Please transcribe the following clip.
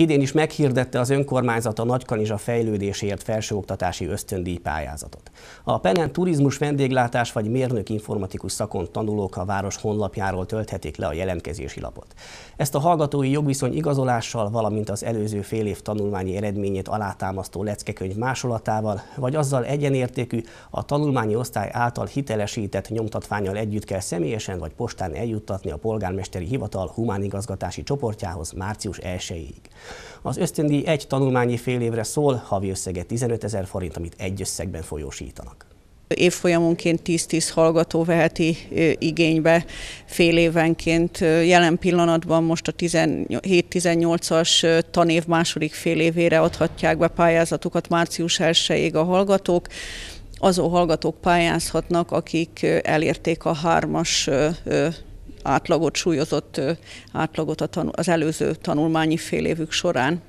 Idén is meghirdette az önkormányzat a Nagykanizsa fejlődésért felsőoktatási ösztöndíj pályázatot. A Penen turizmus vendéglátás vagy mérnök informatikus szakon tanulók a város honlapjáról tölthetik le a jelentkezési lapot. Ezt a hallgatói jogviszony igazolással, valamint az előző fél év tanulmányi eredményét alátámasztó leckekönyv másolatával, vagy azzal egyenértékű a tanulmányi osztály által hitelesített nyomtatványal együtt kell személyesen vagy postán eljuttatni a polgármesteri hivatal humánigazgatási csoportjához március 1-ig. Az ösztöndíj egy tanulmányi fél évre szól, havi összege 15 ezer forint, amit egy összegben folyósítanak. Évfolyamonként 10-10 hallgató veheti igénybe fél évenként. Jelen pillanatban most a 17-18-as tanév második fél évére adhatják be pályázatukat március 1 a hallgatók. Azó hallgatók pályázhatnak, akik elérték a hármas átlagot, súlyozott átlagot az előző tanulmányi fél évük során.